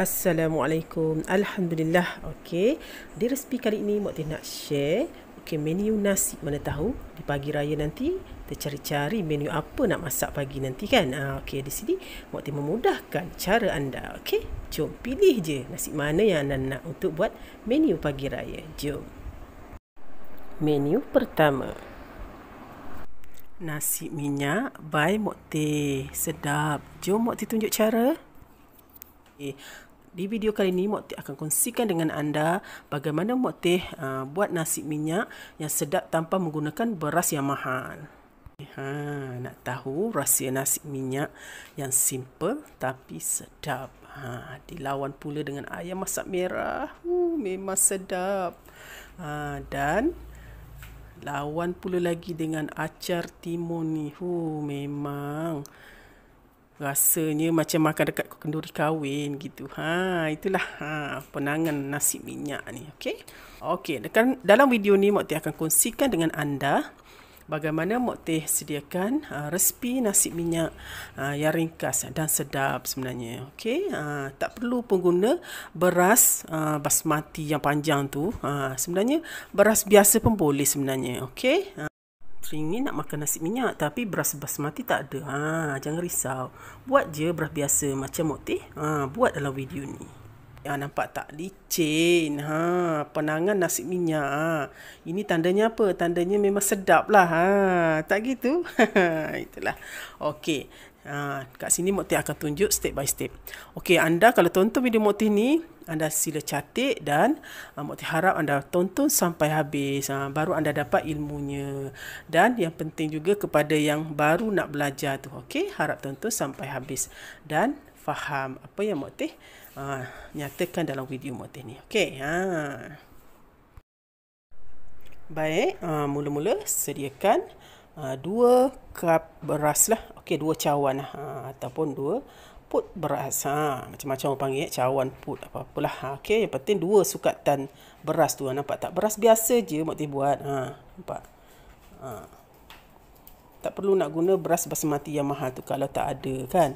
Assalamualaikum. Alhamdulillah. Okey. Di resipi kali ini Mokti nak share okey menu nasi mana tahu di pagi raya nanti kita cari-cari menu apa nak masak pagi nanti kan. Ah okey di sini Mokti memudahkan cara anda. Okey. Jom pilih je nasi mana yang anda nak untuk buat menu pagi raya. Jom. Menu pertama. Nasi minyak by Mokti. Sedap. Jom Mokti tunjuk cara. Di video kali ini, Mokteh akan kongsikan dengan anda bagaimana Mokteh uh, buat nasi minyak yang sedap tanpa menggunakan beras yang mahal. Ha, nak tahu rahsia nasi minyak yang simple tapi sedap. Ha, dilawan pula dengan ayam masak merah. Uh, memang sedap. Ha, dan lawan pula lagi dengan acar timun ni. Uh, memang sedap rasanya macam makan dekat kenduri kahwin gitu. Ha, itulah ha, penangan nasi minyak ni. Okey. Okey, dekat dalam video ni teh akan kongsikan dengan anda bagaimana teh sediakan ha, resipi nasi minyak ha, yang ringkas dan sedap sebenarnya. Okey, ha, tak perlu pengguna beras ha, basmati yang panjang tu. Ha, sebenarnya beras biasa pun boleh sebenarnya. Okey. Ha, teringin nak makan nasi minyak tapi beras basmati tak ada. Ha, jangan risau. Buat je beras biasa macam motih. Ha, buat dalam video ni. Ya, nampak tak? Licin. Ha, penangan nasi minyak. Ha, ini tandanya apa? Tandanya memang sedap lah. Ha, tak gitu? Itulah. Okey. Ha, kat sini Mokti akan tunjuk step by step. Okey, anda kalau tonton video Mokti ni, anda sila catik dan uh, ha, Mokti harap anda tonton sampai habis. Ha, baru anda dapat ilmunya. Dan yang penting juga kepada yang baru nak belajar tu. Okey, harap tonton sampai habis. Dan faham apa yang Mokti uh, ha, nyatakan dalam video Mokti ni. Okey, ha. Baik, uh, mula-mula sediakan Ah, dua kap beras lah. Okey, dua cawan lah. Ha, ataupun dua put beras. Ha, macam-macam orang panggil eh, cawan put apa-apalah. Ha, Okey, yang penting dua sukatan beras tu. Nampak tak? Beras biasa je Mokti buat. Ha, nampak? Ha. Tak perlu nak guna beras basmati yang mahal tu kalau tak ada kan.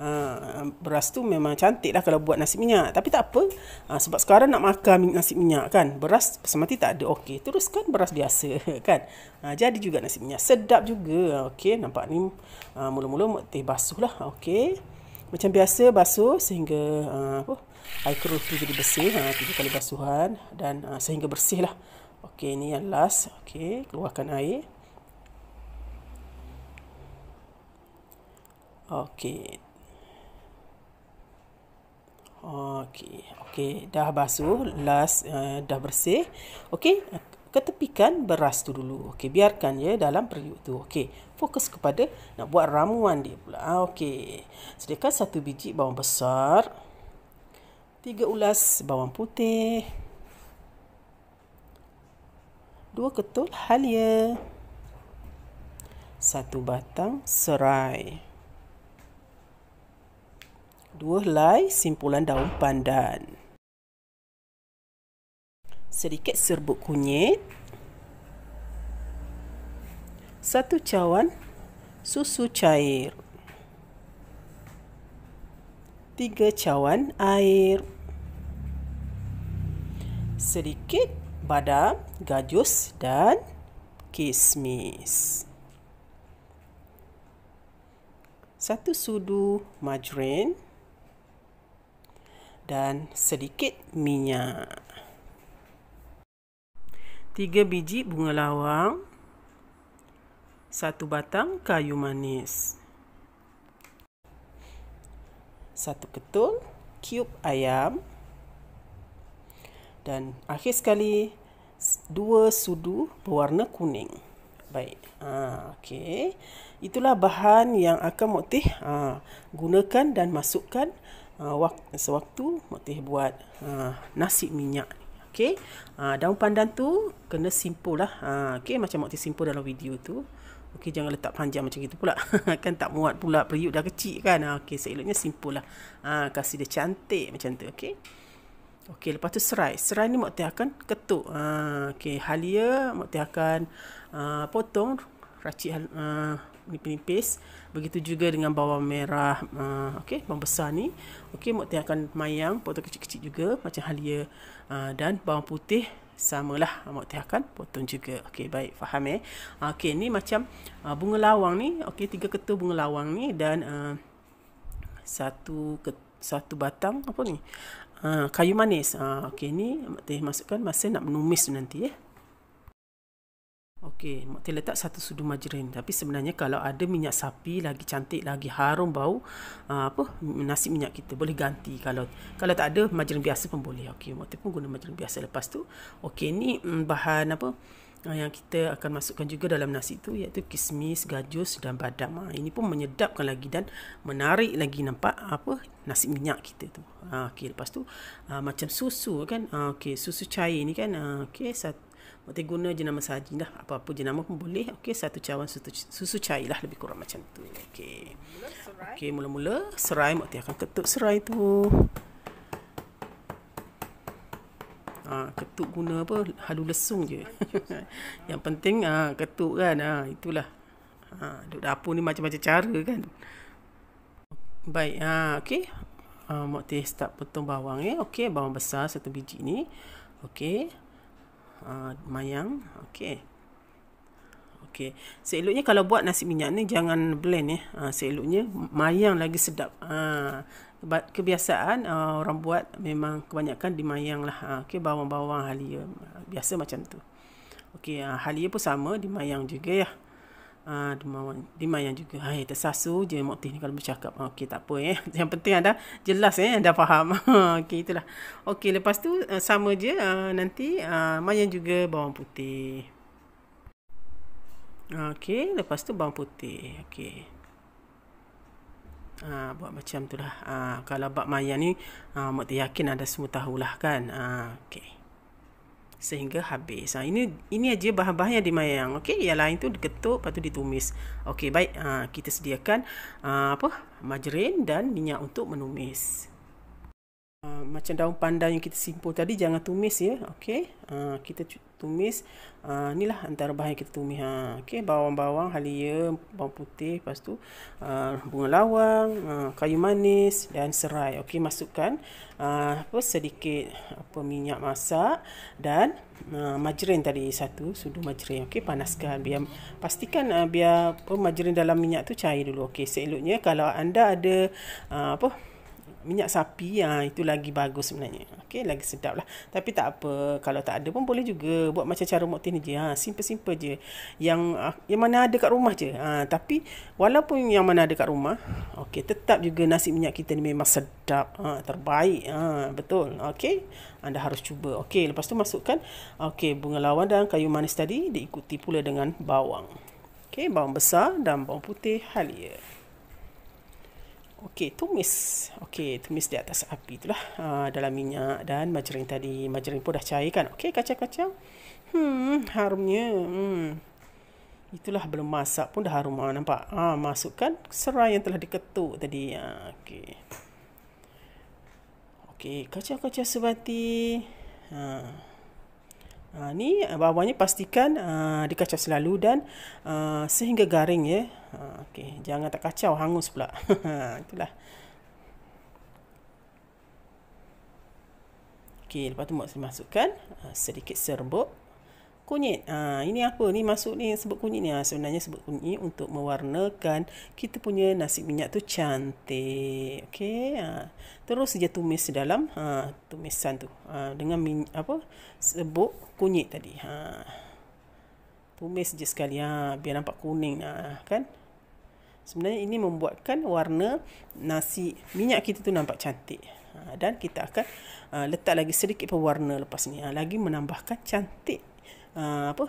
Ha, beras tu memang cantik lah kalau buat nasi minyak. Tapi tak apa. Ha, sebab sekarang nak makan nasi minyak kan. Beras semati tak ada. Okey. Teruskan beras biasa kan. Ha, jadi juga nasi minyak. Sedap juga. Okey. Nampak ni ha, mula-mula teh basuh lah. Okey. Macam biasa basuh sehingga ha, apa? air keruh tu jadi bersih. Ha, tiga kali basuhan. Dan ha, sehingga bersih lah. Okey. Ni yang last. Okey. Keluarkan air. Okey. Okey, okey, dah basuh, las uh, dah bersih. Okey, ketepikan beras tu dulu. Okey, biarkan ya dalam periuk tu. Okey, fokus kepada nak buat ramuan dia pula. Ha, okey. Sediakan satu biji bawang besar. Tiga ulas bawang putih. Dua ketul halia. Satu batang Serai dua helai simpulan daun pandan. Sedikit serbuk kunyit. Satu cawan susu cair. Tiga cawan air. Sedikit badam, gajus dan kismis. Satu sudu margarine dan sedikit minyak. 3 biji bunga lawang. 1 batang kayu manis. 1 ketul cube ayam. Dan akhir sekali 2 sudu berwarna kuning. Baik. Ha, ah, okay. Itulah bahan yang akan Moktih ha, ah, gunakan dan masukkan Uh, wak, sewaktu Motif buat uh, nasi minyak Okay, uh, daun pandan tu kena simpul lah. Uh, okay, macam mesti simpul dalam video tu. Okay, jangan letak panjang macam itu pula. kan tak muat pula, periuk dah kecil kan. Uh, ah, okay, seeloknya simpul lah. Uh, kasih dia cantik macam tu, okay. Okay, lepas tu serai. Serai ni mesti akan ketuk. Uh, ah, okay, halia mesti akan uh, potong. Racik uh, Nipis, begitu juga dengan bawang merah uh, okey bawang besar ni okey mok akan mayang potong kecil-kecil juga macam halia uh, dan bawang putih samalah mok akan potong juga okey baik faham eh okey ni macam uh, bunga lawang ni okey tiga ketul bunga lawang ni dan uh, satu ket- satu batang apa ni uh, kayu manis uh, okey ni mak teh masukkan masa nak menumis nanti ya eh. Okey, mata letak satu sudu majerin. Tapi sebenarnya kalau ada minyak sapi lagi cantik, lagi harum bau ah, apa nasi minyak kita boleh ganti. Kalau kalau tak ada majerin biasa pun boleh. Okey, mata pun guna majerin biasa lepas tu. Okey, ni mm, bahan apa ah, yang kita akan masukkan juga dalam nasi tu iaitu kismis, gajus dan badam. Ha, ini pun menyedapkan lagi dan menarik lagi nampak apa nasi minyak kita tu. Ha, okey, lepas tu ha, macam susu kan. okey, susu cair ni kan. okey, satu Maksudnya guna nama sahaja lah. Apa-apa nama pun boleh. Okey, satu cawan susu, susu cair lah. Lebih kurang macam tu. Okey. Okey, mula-mula serai. Maksudnya akan ketuk serai tu. Ha, ketuk guna apa? Halu lesung je. Yang penting ha, ketuk kan. Ha, itulah. Ha, duduk dapur ni macam-macam cara kan. Baik. Ha, Okey. Uh, ha, Mok start potong bawang eh. Okey, bawang besar satu biji ni. Okey. Ah, mayang okey okey seeloknya kalau buat nasi minyak ni jangan blend eh ha, seeloknya mayang lagi sedap ha, kebiasaan ha, orang buat memang kebanyakan di mayang lah ha, okey bawang-bawang halia biasa macam tu okey ha, halia pun sama di mayang juga ya ha. Ah, uh, ah, demam, yang juga. Hai, tersasu je Moktih ni kalau bercakap. Ah, okey, tak apa eh. Yang penting anda jelas eh, anda faham. Ah, okey, itulah. Okey, lepas tu sama je uh, nanti ah, mayan juga bawang putih. Okey, lepas tu bawang putih. Okey. Ha, buat macam tu lah. Ha, kalau bak mayan ni, ha, mak yakin ada semua tahulah kan. Ha, okay sehingga habis. Ha, ini ini aja bahan-bahan yang dimayang. Okey, yang lain tu diketuk lepas tu ditumis. Okey, baik. Ha, kita sediakan ha, apa? majerin dan minyak untuk menumis uh, macam daun pandan yang kita simpul tadi jangan tumis ya okey uh, kita tumis uh, inilah antara bahan yang kita tumis ha okey bawang-bawang halia bawang putih lepas tu uh, bunga lawang uh, kayu manis dan serai okey masukkan uh, apa sedikit apa minyak masak dan uh, majerin tadi satu sudu majerin okey panaskan biar pastikan uh, biar apa majerin dalam minyak tu cair dulu okey seeloknya kalau anda ada uh, apa minyak sapi ha, itu lagi bagus sebenarnya okey lagi sedap lah tapi tak apa kalau tak ada pun boleh juga buat macam cara ni je ha, simple simple je yang ah, yang mana ada kat rumah je ha, tapi walaupun yang mana ada kat rumah okey tetap juga nasi minyak kita ni memang sedap ha, terbaik ha, betul okey anda harus cuba okey lepas tu masukkan okey bunga lawan dan kayu manis tadi diikuti pula dengan bawang okey bawang besar dan bawang putih halia Okey, tumis. Okey, tumis di atas api itulah. Uh, dalam minyak dan majerin tadi. majerin pun dah cair kan. Okey, kacang-kacang. Hmm, harumnya. Hmm. Itulah belum masak pun dah harum. Nampak? Ah, masukkan serai yang telah diketuk tadi. Ha, okey. Okey, kacang-kacang sebati. Ha. Ah. Ha, ni bawahnya pastikan uh, dikacau selalu dan uh, sehingga garing ya. Ha, okay. Jangan tak kacau, hangus pula. Ha, itulah. Okay, lepas tu Moksi masukkan ha, sedikit serbuk kunyit. Ha, ini apa? Ni masuk ni sebut kunyit ni. Ha, sebenarnya sebut kunyit untuk mewarnakan kita punya nasi minyak tu cantik. Okey. Ha. Terus je tumis dalam ha, tumisan tu. Ha, dengan min, apa? Sebut kunyit tadi. Ha. Tumis je sekali. Ha, biar nampak kuning. Ha, kan? sebenarnya ini membuatkan warna nasi minyak kita tu nampak cantik ha, dan kita akan uh, letak lagi sedikit pewarna lepas ni ha, lagi menambahkan cantik uh, apa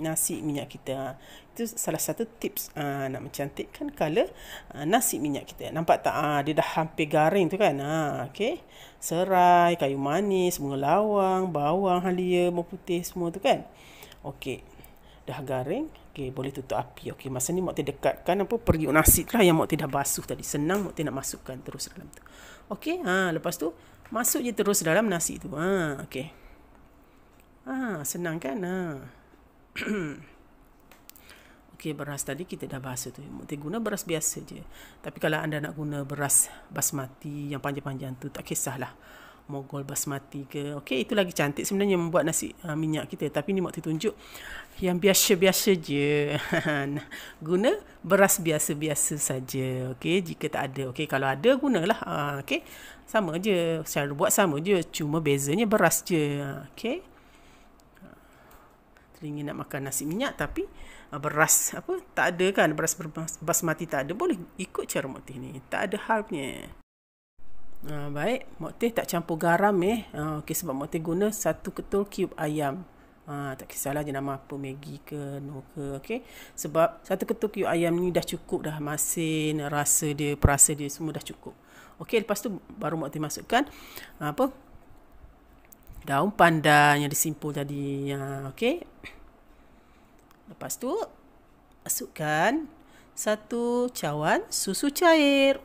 nasi minyak kita ha, itu salah satu tips uh, nak mencantikkan color uh, nasi minyak kita nampak tak uh, dia dah hampir garing tu kan uh, okay. serai kayu manis bunga lawang bawang halia bawang putih semua tu kan okey dah garing okey boleh tutup api okey masa ni mak dekatkan apa pergi nasi lah yang mak dah basuh tadi senang mak nak masukkan terus dalam tu okey ha lepas tu masuk je terus dalam nasi tu ha okey ha senang kan ha okey beras tadi kita dah basuh tu mak guna beras biasa je tapi kalau anda nak guna beras basmati yang panjang-panjang tu tak kisahlah mogol basmati ke okey itu lagi cantik sebenarnya membuat nasi uh, minyak kita tapi ni mak tunjuk yang biasa-biasa je. guna beras biasa-biasa saja. Okey, jika tak ada. Okey, kalau ada gunalah. Ha, okey. Sama je. saya buat sama je. Cuma bezanya beras je. Ha, okey. Teringin nak makan nasi minyak tapi ha, beras apa tak ada kan beras basmati tak ada boleh ikut cara motif ni tak ada halnya ha, baik motif tak campur garam eh ha, okey sebab motif guna satu ketul kiub ayam Ha, tak kisahlah je nama apa Maggi ke No ke okay? Sebab satu ketuk yuk ayam ni dah cukup dah Masin, rasa dia, perasa dia Semua dah cukup Okay, lepas tu baru Mokti masukkan ha, Apa? Daun pandan yang disimpul tadi ha, Okey Lepas tu Masukkan Satu cawan susu cair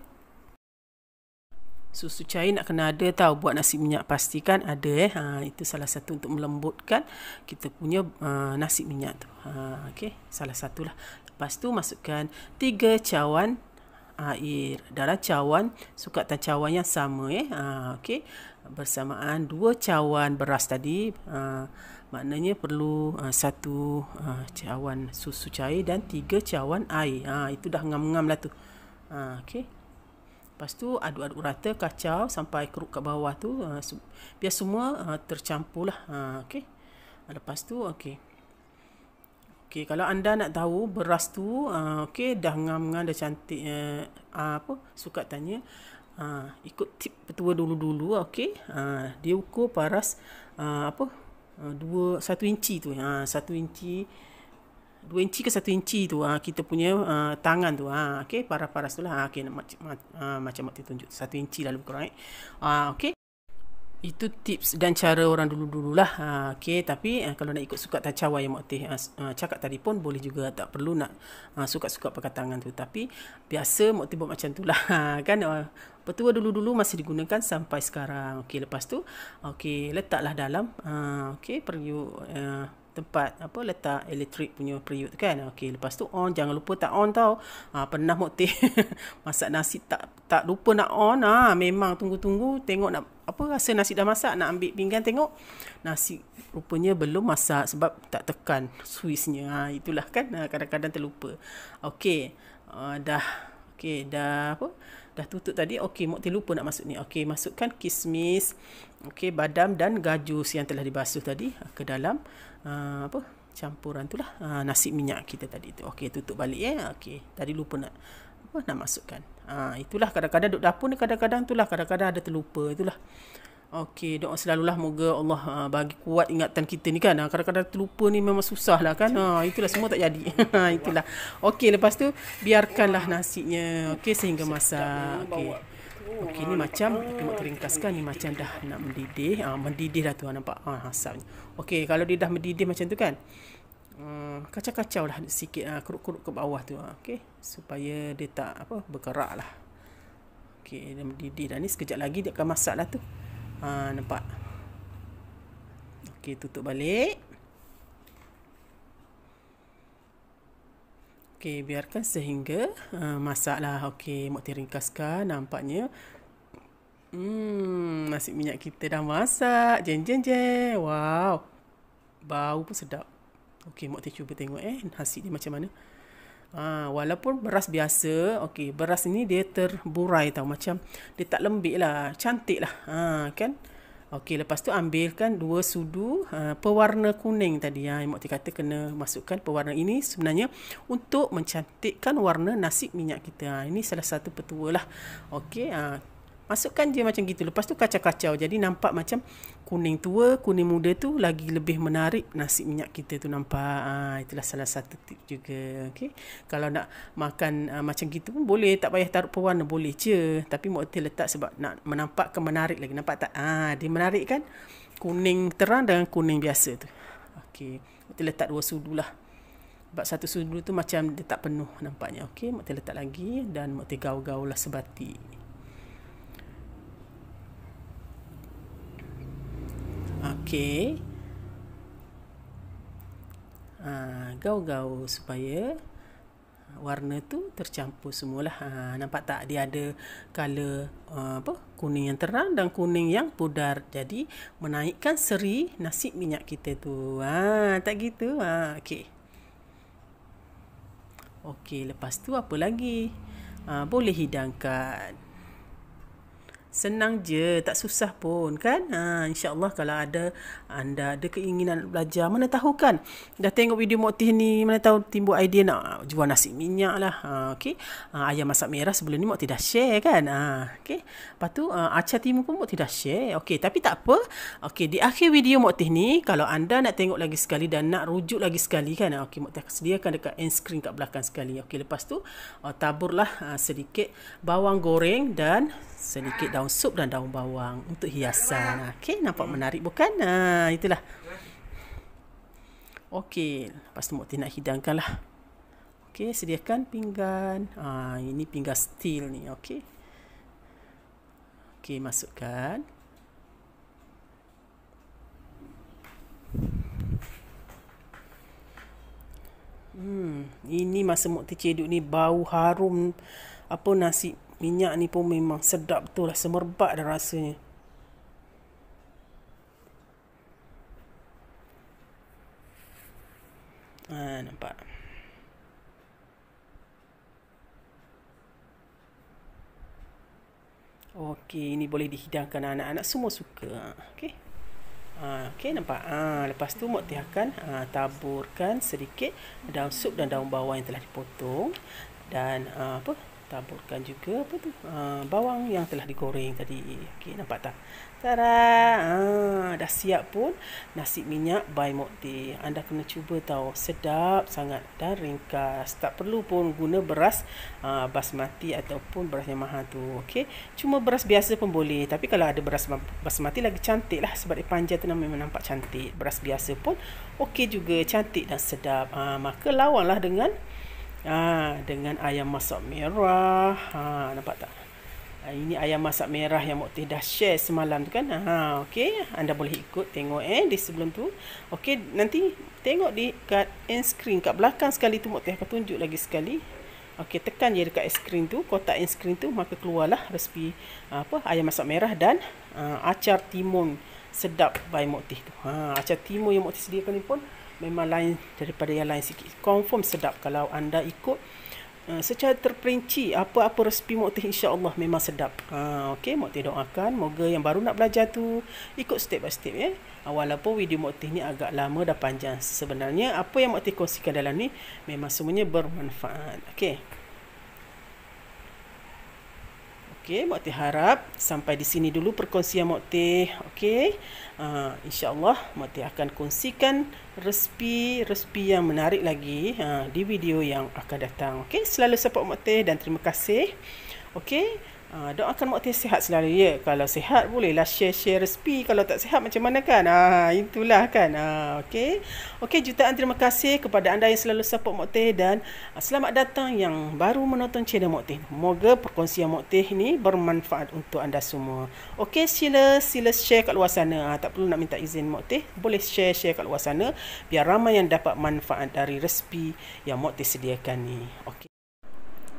Susu cair nak kena ada tau buat nasi minyak pastikan ada eh. Ha, itu salah satu untuk melembutkan kita punya uh, nasi minyak tu. Ha, okay. Salah satulah. Lepas tu masukkan 3 cawan air dalam cawan suka tak cawan yang sama eh ha, okey bersamaan dua cawan beras tadi ha, maknanya perlu ha, satu ha, cawan susu cair dan tiga cawan air ha, itu dah ngam-ngam lah tu ha, okey Lepas tu aduk-aduk rata kacau sampai keruk kat bawah tu uh, biar semua uh, tercampur lah. Uh, okay. Uh, lepas tu okay. Okay, kalau anda nak tahu beras tu uh, dah ngam-ngam dah cantik uh, uh, apa suka tanya ikut tip petua dulu-dulu okey dia ukur paras apa dua satu inci tu satu inci Dua inci ke satu inci tu ha, kita punya uh, tangan tu ha, okey paras-paras tu lah ha, okey mac- macam tu tunjuk satu inci lah lebih kurang eh ha, okey itu tips dan cara orang dulu-dulu lah. Ha, okay. Tapi ha, kalau nak ikut suka tacawa yang Mokteh ha, cakap tadi pun boleh juga. Tak perlu nak ha, suka-suka pakai tangan tu. Tapi biasa Mokteh buat macam tu lah. Ha, kan? Ha, dulu-dulu masih digunakan sampai sekarang. Okay, lepas tu okay, letaklah dalam. Ha, okay, periuk. Uh, tempat apa letak elektrik punya periuk kan. Okey, lepas tu on jangan lupa tak on tau. ha, pernah mukti masak nasi tak tak lupa nak on. Ah ha, memang tunggu-tunggu tengok nak apa rasa nasi dah masak nak ambil pinggan tengok nasi rupanya belum masak sebab tak tekan switchnya. ha, itulah kan ah, kadang-kadang terlupa. Okey, uh, dah okey dah apa? Dah tutup tadi. Okey, mukti lupa nak masuk ni. Okey, masukkan kismis. Okey, badam dan gajus yang telah dibasuh tadi ke dalam uh, apa campuran itulah uh, ah, nasi minyak kita tadi tu okey tutup balik ya okey tadi lupa nak apa nak masukkan uh, itulah kadang-kadang duduk dapur ni kadang-kadang itulah kadang-kadang ada terlupa itulah Okey, doa selalulah moga Allah uh, bagi kuat ingatan kita ni kan. Kadang-kadang terlupa ni memang susah lah kan. Ha, itulah semua tak jadi. itulah. Okey, lepas tu biarkanlah nasinya. Okey, sehingga masa. Okey. Okey ni macam okay, nak ringkaskan ni macam dah nak mendidih. Ah mendidih dah tu ah, nampak. Ah asapnya. Okey kalau dia dah mendidih macam tu kan. Uh, kacau-kacau lah sikit uh, ah, kerut-kerut ke bawah tu uh, ah, okay? supaya dia tak apa bergerak lah Okey, dia mendidih dah ni sekejap lagi dia akan masak lah tu uh, nampak Okey tutup balik Okey, biarkan sehingga uh, masaklah. Okey, mak teringkaskan. nampaknya. Hmm, nasi minyak kita dah masak. Jeng jeng jeng. Wow. Bau pun sedap. Okey, mak cuba tengok eh nasi dia macam mana. Ha, walaupun beras biasa, okey, beras ni dia terburai tau macam dia tak lembik lah, cantik lah. Ha, kan? Okey, lepas tu ambilkan dua sudu uh, pewarna kuning tadi ah, yang Imam Mokti kata kena masukkan pewarna ini sebenarnya untuk mencantikkan warna nasi minyak kita. Ah, ini salah satu petua lah. Okey, uh, Masukkan je macam gitu. Lepas tu kacau-kacau. Jadi nampak macam kuning tua, kuning muda tu lagi lebih menarik nasi minyak kita tu nampak. Ha, itulah salah satu tip juga. Okay. Kalau nak makan ha, macam gitu pun boleh. Tak payah taruh pewarna. Boleh je. Tapi mesti letak sebab nak menampakkan menarik lagi. Nampak tak? Ah, ha, dia menarik kan? Kuning terang dengan kuning biasa tu. Okay. Mesti letak dua sudu lah. Sebab satu sudu tu macam dia tak penuh nampaknya. Okay. Mesti letak lagi dan mesti gaul-gaul lah sebatik. Okey. Ha, gau-gau supaya warna tu tercampur semualah. Ha, nampak tak dia ada color ah, apa? kuning yang terang dan kuning yang pudar. Jadi menaikkan seri nasi minyak kita tu. Ha, tak gitu. Ha, okey. Okey, lepas tu apa lagi? Ha, boleh hidangkan. Senang je, tak susah pun kan? Ha, InsyaAllah kalau ada, anda ada keinginan belajar. Mana tahu kan? Dah tengok video Moktih ni, mana tahu timbul idea nak jual nasi minyak lah. Ha, okay? ha, ayam masak merah sebelum ni Moktih dah share kan? Ha, okay? Lepas tu, ha, acar timur pun Moktih dah share. Okay, tapi tak apa. Okay, di akhir video Moktih ni, kalau anda nak tengok lagi sekali dan nak rujuk lagi sekali kan? Ha, okay, Moktih akan sediakan dekat end screen kat belakang sekali. Okay, lepas tu, ha, taburlah ha, sedikit bawang goreng dan sedikit daun sup dan daun bawang untuk hiasan. Okey, nampak menarik bukan? Ha, itulah. Okey, lepas tu Mokti nak hidangkan lah. Okey, sediakan pinggan. Ha, ini pinggan steel ni, okey. Okey, masukkan. Hmm, ini masa Mokti ceduk ni bau harum apa nasi Minyak ni pun memang sedap tu lah Semerbak dah rasanya Ha, nampak Okey, ini boleh dihidangkan anak-anak semua suka. Okey. Ha, okey nampak. Ha, lepas tu mak teh akan ha, taburkan sedikit daun sup dan daun bawang yang telah dipotong dan ha, apa? taburkan juga apa tu uh, bawang yang telah digoreng tadi okey nampak tak tada uh, ah, dah siap pun nasi minyak by mokti anda kena cuba tahu sedap sangat dan ringkas tak perlu pun guna beras uh, basmati ataupun beras yang mahal tu okey cuma beras biasa pun boleh tapi kalau ada beras basmati lagi cantik lah sebab dia panjang tu memang nampak cantik beras biasa pun okey juga cantik dan sedap uh, maka lawanlah dengan Ha, dengan ayam masak merah. Ha, nampak tak? Ha, ini ayam masak merah yang Mokti dah share semalam tu kan. Ha, okay. Anda boleh ikut tengok eh di sebelum tu. Okay, nanti tengok di kat end screen. Kat belakang sekali tu Mokti akan tunjuk lagi sekali. Okey tekan je dekat end screen tu kotak end screen tu maka keluarlah resipi apa ayam masak merah dan uh, acar timun sedap by Mokti tu. Ha acar timun yang Mokti sediakan ni pun memang lain daripada yang lain sikit. Confirm sedap kalau anda ikut uh, secara terperinci apa-apa resipi Mokteh insya-Allah memang sedap. Ha uh, okey Mokteh doakan moga yang baru nak belajar tu ikut step by step ya. Eh? Walaupun video Mokteh ni agak lama dah panjang sebenarnya apa yang Mokteh kongsikan dalam ni memang semuanya bermanfaat. Okay. Okey, Mokteh harap sampai di sini dulu perkongsian Mokteh. Okey, uh, insyaAllah Mokteh akan kongsikan resipi-resipi yang menarik lagi uh, di video yang akan datang. Okey, selalu support Mokteh dan terima kasih. Okey. Ha, ah, doakan Mokhtir sihat selalu. Ya, kalau sihat bolehlah share-share resipi. Kalau tak sihat macam mana kan? Ha, itulah kan. Ha, Okey, okay, jutaan terima kasih kepada anda yang selalu support Mokhtir dan selamat datang yang baru menonton channel Mokhtir. Moga perkongsian Mokhtir ini bermanfaat untuk anda semua. Okay sila sila share kat luar sana. Ha, tak perlu nak minta izin Mokhtir. Boleh share-share kat luar sana. Biar ramai yang dapat manfaat dari resipi yang Mokhtir sediakan ni. Okay.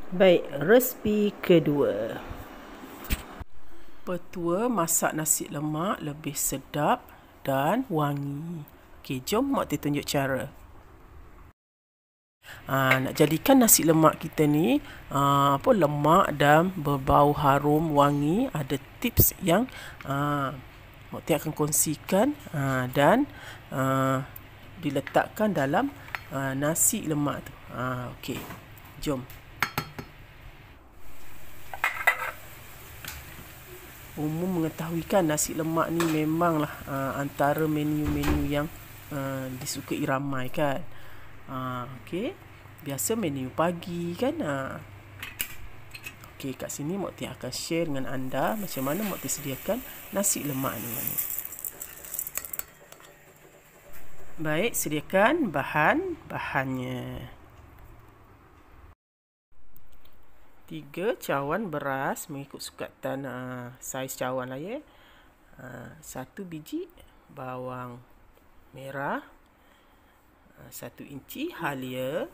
Baik, resipi kedua petua masak nasi lemak lebih sedap dan wangi. Okey, jom mak te tunjuk cara. Aa, ah, nak jadikan nasi lemak kita ni aa, ah, apa lemak dan berbau harum wangi ada tips yang aa, ah, mak te akan kongsikan aa, dan aa, diletakkan dalam aa, nasi lemak tu. Ah okey. Jom. umum mengetahui kan nasi lemak ni memanglah uh, antara menu-menu yang uh, disukai ramai kan. Uh, ah, okay. Biasa menu pagi kan. Uh. Okay, kat sini Mokti akan share dengan anda macam mana Mokti sediakan nasi lemak ni. Baik, sediakan bahan-bahannya. Tiga cawan beras mengikut sukatan uh, saiz cawan lah ya. Uh, ah, 1 biji bawang merah. Uh, ah, 1 inci halia.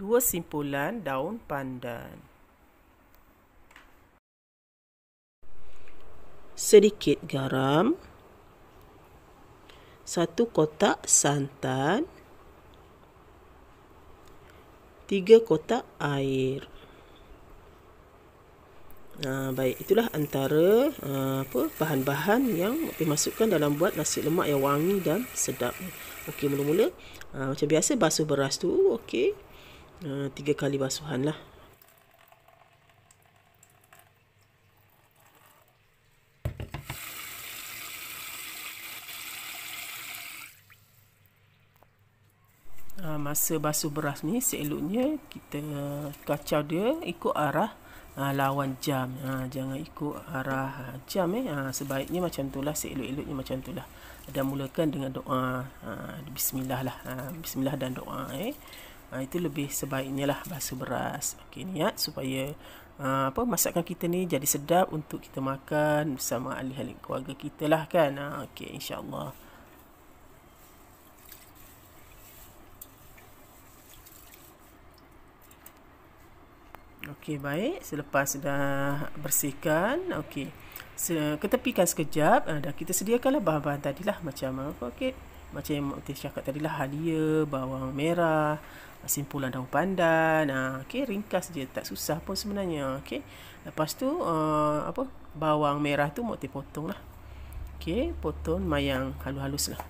dua simpulan daun pandan. Sedikit garam. satu kotak santan tiga kotak air. Ha, baik, itulah antara ha, bahan-bahan yang dimasukkan dalam buat nasi lemak yang wangi dan sedap. Okey, mula-mula ha, macam biasa basuh beras tu, okey. Ha, tiga kali basuhan lah. uh, masa basuh beras ni seeloknya kita kacau dia ikut arah uh, lawan jam uh, jangan ikut arah uh, jam eh uh, sebaiknya macam itulah seelok-eloknya macam itulah dan mulakan dengan doa uh, bismillah lah uh, bismillah dan doa eh uh, itu lebih sebaiknya lah basuh beras okey niat supaya Uh, apa masakan kita ni jadi sedap untuk kita makan bersama ahli-ahli keluarga kita lah kan uh, okey insyaallah Okey, baik. Selepas dah bersihkan, okey. Se ketepikan sekejap. Uh, dah kita sediakanlah bahan-bahan tadilah macam apa okey. Macam yang kita cakap tadilah halia, bawang merah, simpulan daun pandan. Ah uh, okey, ringkas je tak susah pun sebenarnya. Okey. Lepas tu uh, apa? Bawang merah tu mesti potonglah. Okey, potong mayang halus-haluslah.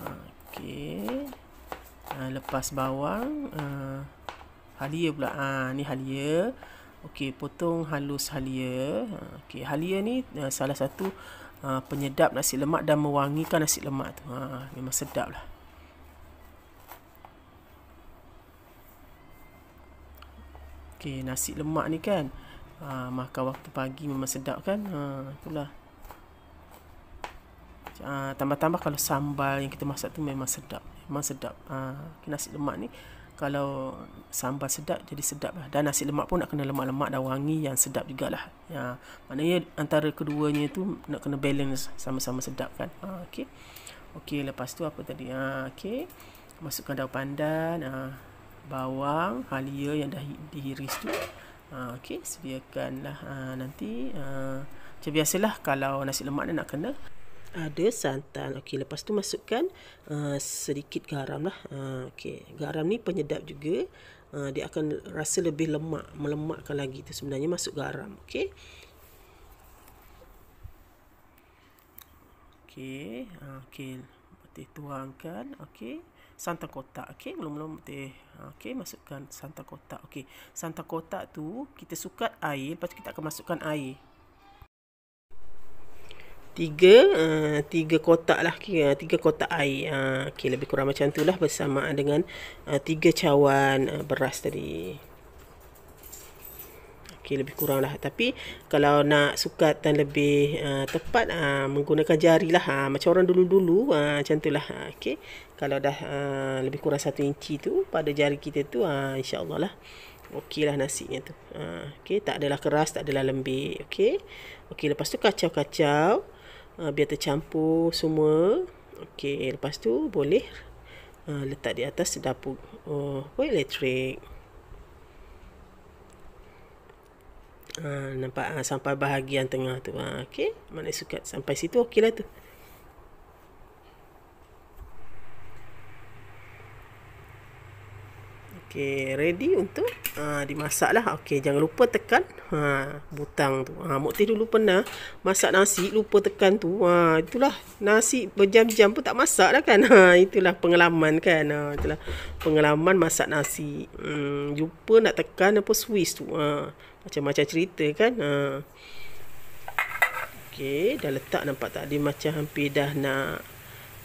Ah, okey. Ah, lepas bawang uh, halia pula ha, ni halia okey potong halus halia ha, okey halia ni uh, salah satu uh, penyedap nasi lemak dan mewangikan nasi lemak tu ha memang sedap lah okey nasi lemak ni kan uh, makan waktu pagi memang sedap kan ha itulah Uh, tambah-tambah kalau sambal yang kita masak tu memang sedap memang sedap uh, nasi lemak ni kalau sambal sedap jadi sedap lah dan nasi lemak pun nak kena lemak-lemak dan wangi yang sedap juga lah. ya, maknanya antara keduanya tu nak kena balance sama-sama sedap kan ha, uh, ok ok lepas tu apa tadi ha, ok masukkan daun pandan uh, bawang halia yang dah dihiris tu ha, uh, ok sediakan lah uh, ha, nanti ha, macam biasalah kalau nasi lemak ni nak kena ada santan okey lepas tu masukkan uh, sedikit garam lah uh, okey garam ni penyedap juga uh, dia akan rasa lebih lemak melemakkan lagi tu sebenarnya masuk garam okey okey uh, okey betih tuangkan okey santan kotak okey belum-belum betih uh, okey masukkan santan kotak okey santan kotak tu kita sukat air lepas tu kita akan masukkan air tiga uh, tiga kotak lah kira eh, tiga kotak air uh, ah, okay, lebih kurang macam tu lah bersama dengan uh, tiga cawan uh, beras tadi Okay, lebih kurang lah tapi kalau nak sukat dan lebih uh, tepat uh, menggunakan jari lah uh, macam orang dulu-dulu uh, macam tu lah uh, okay. kalau dah uh, lebih kurang satu inci tu pada jari kita tu uh, insyaAllah lah Okey lah nasinya tu. Ha, okay, tak adalah keras, tak adalah lembik. Okey, okay, lepas tu kacau-kacau. Uh, uh, biar tercampur semua okey lepas tu boleh uh, letak di atas dapur oh uh, elektrik Ha, nampak ha, sampai bahagian tengah tu ha, okey mana suka sampai situ okeylah tu Okey, ready untuk ha, dimasak lah. Okey, jangan lupa tekan ha, butang tu. Ha, ah, Mokti dulu pernah masak nasi, lupa tekan tu. Ha, itulah, nasi berjam-jam pun tak masak dah kan. Ha, itulah pengalaman kan. Ha, itulah pengalaman masak nasi. Hmm, lupa nak tekan apa swiss tu. Ha, macam-macam cerita kan. Ha. Okey, dah letak nampak tak? Dia macam hampir dah nak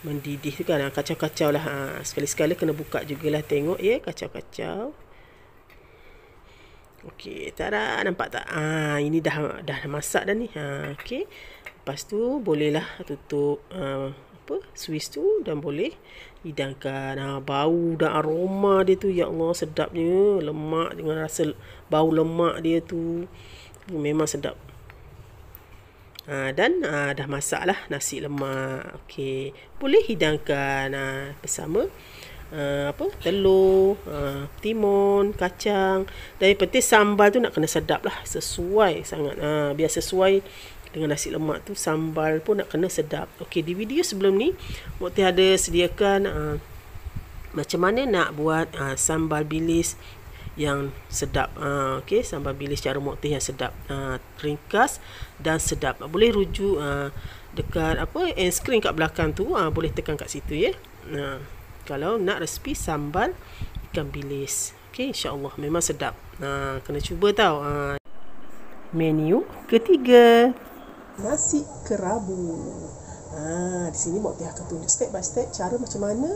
mendidih tu kan ah, kacau-kacau lah ah, sekali-sekala kena buka juga lah tengok ya kacau-kacau Okey, tak nampak tak? Ah, ini dah dah masak dah ni. Ha, okey. Lepas tu bolehlah tutup uh, apa? Swiss tu dan boleh hidangkan. Ah, ha, bau dan aroma dia tu ya Allah sedapnya. Lemak dengan rasa bau lemak dia tu memang sedap. Aa, ah, dan aa, ah, dah masaklah nasi lemak. Okey, boleh hidangkan aa, ah, bersama aa, apa? Telur, aa, timun, kacang. Tapi penting sambal tu nak kena sedap lah, sesuai sangat. Ha, biar sesuai dengan nasi lemak tu sambal pun nak kena sedap. Okey, di video sebelum ni Mukti ada sediakan aa, macam mana nak buat aa, sambal bilis yang sedap uh, okey sambal bilis cara moktih yang sedap uh, ringkas dan sedap ah, boleh rujuk uh, dekat apa end eh, screen kat belakang tu uh, boleh tekan kat situ ya nah kalau nak resipi sambal ikan bilis okey insyaallah memang sedap nah kena cuba tau uh. menu ketiga nasi kerabu Ha, di sini Mok akan tunjuk step by step cara macam mana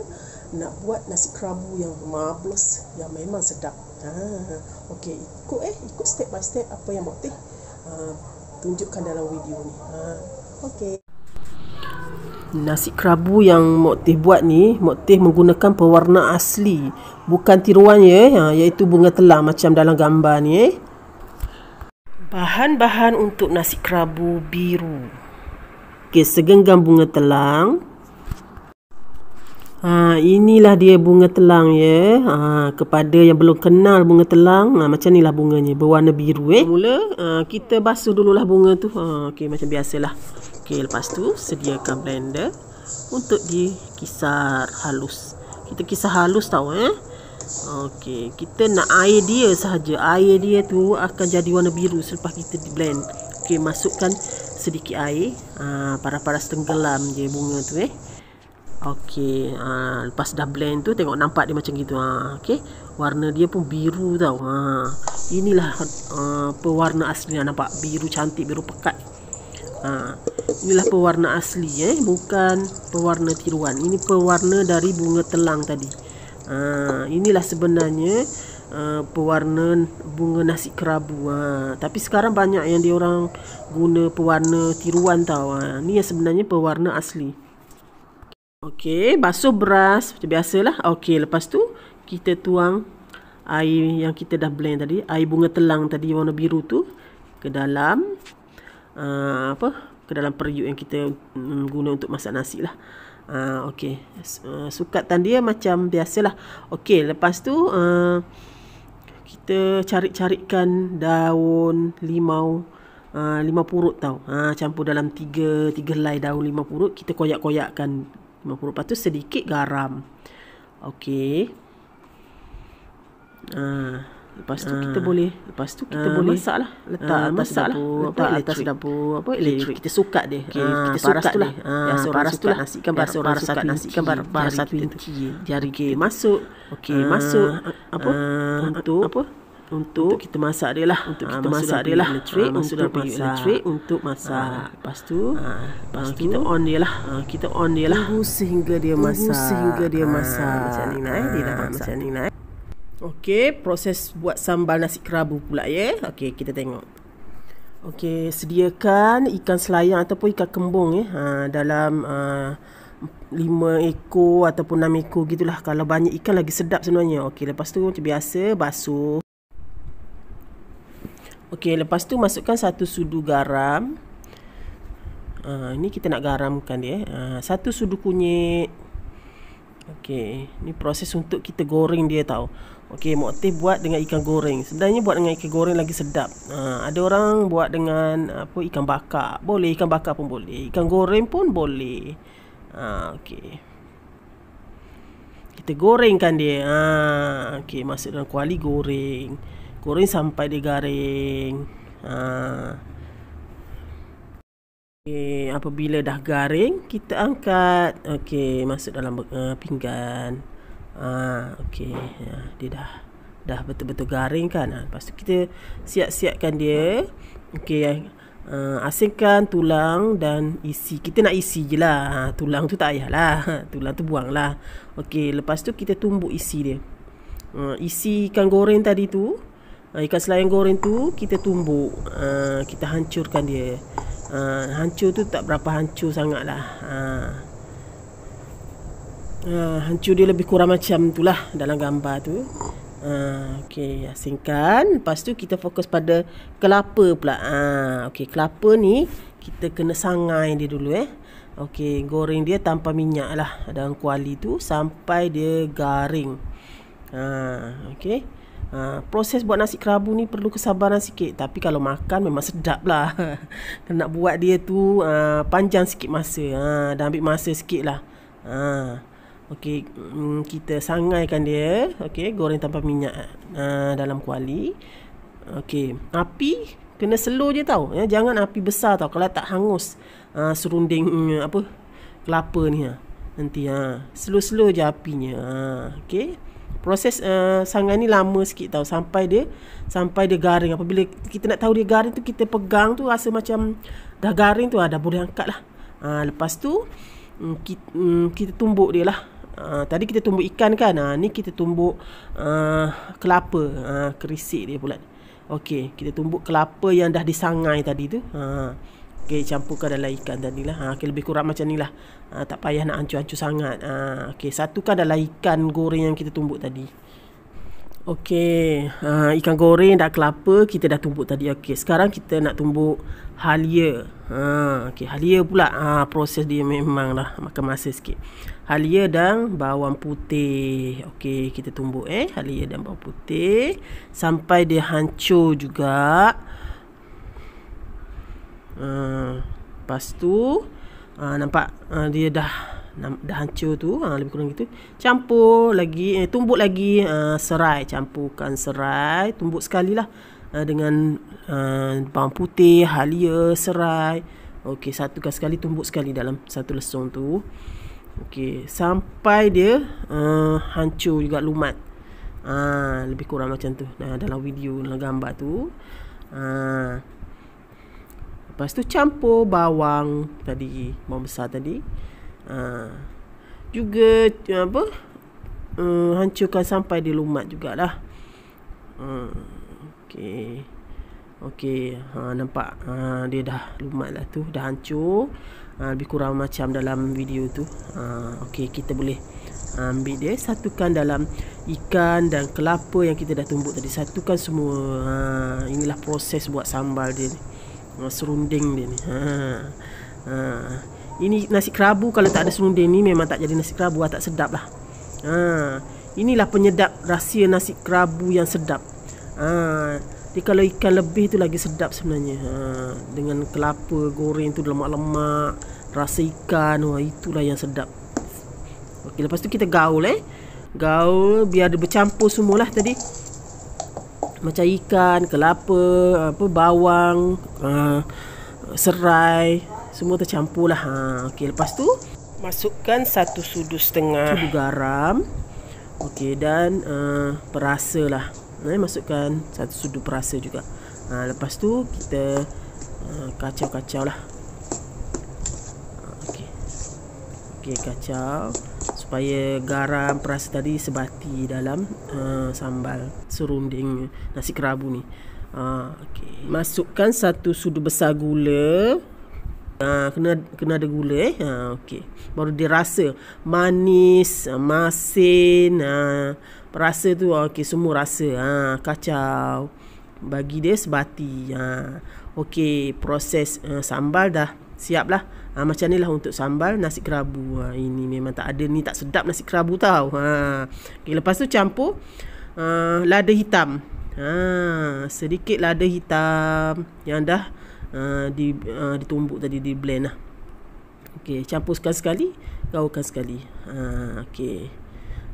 nak buat nasi kerabu yang marvelous, yang memang sedap. Ha, okey, ikut eh, ikut step by step apa yang mak teh ha, tunjukkan dalam video ni. Ha, okey. Nasi kerabu yang mak teh buat ni, mak teh menggunakan pewarna asli, bukan tiruan ya, ha, iaitu bunga telang macam dalam gambar ni eh. Bahan-bahan untuk nasi kerabu biru. Okay, segenggam bunga telang. Ha, inilah dia bunga telang ya. Ha, kepada yang belum kenal bunga telang, ha, macam inilah bunganya. Berwarna biru eh. Mula ha, kita basuh dululah bunga tu. Ha, okay, macam biasalah. Okey, lepas tu sediakan blender untuk dikisar halus. Kita kisar halus tau eh. Okey, kita nak air dia sahaja. Air dia tu akan jadi warna biru selepas kita di blend. Okey, masukkan sedikit air. Ha, para-para setenggelam je bunga tu eh. Okey, ha, lepas dah blend tu tengok nampak dia macam gitu. Ha, okey. Warna dia pun biru tau. Ha, inilah ha, pewarna asli yang nampak biru cantik, biru pekat. Ha, inilah pewarna asli eh, bukan pewarna tiruan. Ini pewarna dari bunga telang tadi. Ha, inilah sebenarnya Uh, pewarna bunga nasi kerabu ha. Tapi sekarang banyak yang dia orang Guna pewarna tiruan tau ha. Ni yang sebenarnya pewarna asli Okey, basuh beras macam biasalah. Okey, lepas tu kita tuang air yang kita dah blend tadi, air bunga telang tadi warna biru tu ke dalam uh, apa? ke dalam periuk yang kita um, guna untuk masak nasi lah. Uh, okey. Uh, sukatan dia macam biasalah. Okey, lepas tu uh, kita cari-carikan daun limau Uh, lima purut tau uh, Campur dalam tiga Tiga helai daun lima purut Kita koyak-koyakkan 50% sedikit garam. Okey. Ah, uh, lepas tu uh, kita boleh, lepas tu kita uh, boleh masaklah. Ah, letak uh, atas masak lah. dapur, letak apa, atas dapur, apa elektrik. Kita suka dia. Okay. Uh, kita paras suka tu lah. Uh, ya, paras tu lah. Nasi kan baras orang suka nasi kan baras satu tinggi. Jari ke masuk. Okey, masuk apa? Untuk apa? untuk, untuk kita masak dia lah untuk ah, kita ha, masak dia lah elektrik ha, untuk masak elektrik untuk ah, masak ha, lepas tu ha, lepas tu, kita on dia lah ha, kita on dia lah tunggu sehingga dia tunggu masak tunggu sehingga dia masak ha, macam ni nah ha, dia dah masak macam ni nah okey proses buat sambal nasi kerabu pula ya yeah? okey kita tengok okey sediakan ikan selayang ataupun ikan kembung ya yeah? ha, dalam uh, 5 ekor ataupun enam ekor gitulah kalau banyak ikan lagi sedap sebenarnya okey lepas tu macam biasa basuh Okey, lepas tu masukkan satu sudu garam. Uh, ini kita nak garamkan dia. Uh, satu sudu kunyit. Okey, ini proses untuk kita goreng dia tau. Okey, motif buat dengan ikan goreng. Sebenarnya buat dengan ikan goreng lagi sedap. Uh, ada orang buat dengan apa ikan bakar. Boleh ikan bakar pun boleh. Ikan goreng pun boleh. Ha, okey. Kita gorengkan dia. Ha, okey, masuk dalam kuali goreng goreng sampai dia garing. Ha. Okay, apabila dah garing, kita angkat. Okey, masuk dalam uh, pinggan. Ah, ha, okey. Ya, dia dah dah betul-betul garing kan. Ha, lepas tu kita siap-siapkan dia. Okey, uh, asingkan tulang dan isi. Kita nak isi je lah. Ha, tulang tu tak payahlah. Ha, tulang tu buang lah. Okey, lepas tu kita tumbuk isi dia. Uh, isi ikan goreng tadi tu Ah, ikan selain goreng tu kita tumbuk uh, kita hancurkan dia uh, hancur tu tak berapa hancur sangat lah uh, uh, hancur dia lebih kurang macam tu lah dalam gambar tu uh, ok asingkan lepas tu kita fokus pada kelapa pula uh, ok kelapa ni kita kena sangai dia dulu eh ok goreng dia tanpa minyak lah dalam kuali tu sampai dia garing uh, ok Uh, proses buat nasi kerabu ni perlu kesabaran sikit Tapi kalau makan memang sedap lah Nak buat dia tu uh, panjang sikit masa uh, Dah ambil masa sikit lah uh, Okey, um, kita sangaikan dia Okay, goreng tanpa minyak uh, dalam kuali Okay, api kena slow je tau ya, Jangan api besar tau Kalau tak hangus uh, serunding um, apa kelapa ni uh. Nanti uh, slow-slow je apinya uh, Okey proses uh, sangan ni lama sikit tau sampai dia sampai dia garing apabila kita nak tahu dia garing tu kita pegang tu rasa macam dah garing tu ah, dah boleh angkat lah Ah lepas tu um, mm, kita, um, mm, kita tumbuk dia lah ha, tadi kita tumbuk ikan kan ha, ni kita tumbuk uh, kelapa ha, kerisik dia pula Okey, kita tumbuk kelapa yang dah disangai tadi tu. Ha. Okey campurkan dalam ikan tadi lah. Ha, okay, lebih kurang macam ni lah. Ha, tak payah nak hancur-hancur sangat. Ha, okay, satukan dalam ikan goreng yang kita tumbuk tadi. Okey, uh, ikan goreng dah kelapa kita dah tumbuk tadi. Okey, sekarang kita nak tumbuk halia. Ha, okey, halia pula. Ha, proses dia memanglah makan masa sikit. Halia dan bawang putih. Okey, kita tumbuk eh halia dan bawang putih sampai dia hancur juga. Uh, Ah, lepas tu uh, nampak uh, dia dah dah hancur tu uh, lebih kurang gitu campur lagi eh, tumbuk lagi uh, serai campurkan serai tumbuk sekali lah uh, dengan uh, bawang putih halia serai Okey, satukan sekali, tumbuk sekali dalam satu lesung tu. Okey, sampai dia uh, hancur juga lumat. Uh, lebih kurang macam tu dalam video, dalam gambar tu. Uh, Lepas tu campur bawang tadi, bawang besar tadi. Ha. Juga apa? Hmm, hancurkan sampai dia lumat jugalah. Ha. Okey. Okey, ha, nampak ha, dia dah lumat lah tu, dah hancur. Ha, lebih kurang macam dalam video tu. Ha, Okey, kita boleh ambil dia, satukan dalam ikan dan kelapa yang kita dah tumbuk tadi. Satukan semua. Ha, inilah proses buat sambal dia ni. Oh, serunding dia ni. Ha. Ha. Ini nasi kerabu kalau tak ada serunding ni memang tak jadi nasi kerabu, ah, tak sedap lah. Ha. Inilah penyedap rahsia nasi kerabu yang sedap. Ha. Dia kalau ikan lebih tu lagi sedap sebenarnya. Ha. Dengan kelapa goreng tu lemak-lemak, rasa ikan, wah itulah yang sedap. Okay, lepas tu kita gaul eh. Gaul biar dia bercampur semualah tadi macam ikan, kelapa, apa bawang, uh, serai, semua tercampur lah. Ha, okay, lepas tu masukkan satu sudu setengah cubu garam. Okey dan uh, perasa lah. Eh, masukkan satu sudu perasa juga. Ha, lepas tu kita uh, kacau-kacau lah. Ha, okey, okay, kacau supaya garam perasa tadi sebati dalam uh, sambal serunding nasi kerabu ni. Uh, ah, okay. Masukkan satu sudu besar gula. Uh, kena kena ada gula eh. uh, okey. Baru dirasa manis, masin, uh, perasa tu okey semua rasa. Ha uh, kacau. Bagi dia sebati. Ha uh, okey proses uh, sambal dah siaplah ha, macam ni lah untuk sambal nasi kerabu ha, ini memang tak ada ni tak sedap nasi kerabu tau ha. Ah, okay, lepas tu campur uh, lada hitam ha, sedikit lada hitam yang dah uh, di, uh, ditumbuk tadi di blend lah Okey, campurkan sekali, gaulkan sekali. Ha, okey.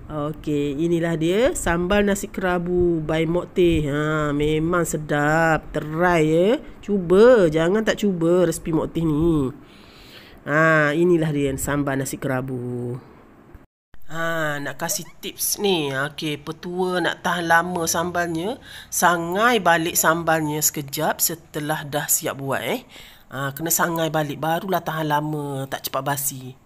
Okey, inilah dia sambal nasi kerabu by Mokte. Ha, memang sedap. terai ya. Cuba, jangan tak cuba resipi Mokte ni. Ha, inilah dia sambal nasi kerabu. Ha, nak kasih tips ni. Okey, petua nak tahan lama sambalnya, sangai balik sambalnya sekejap setelah dah siap buat eh. Ha, kena sangai balik barulah tahan lama, tak cepat basi.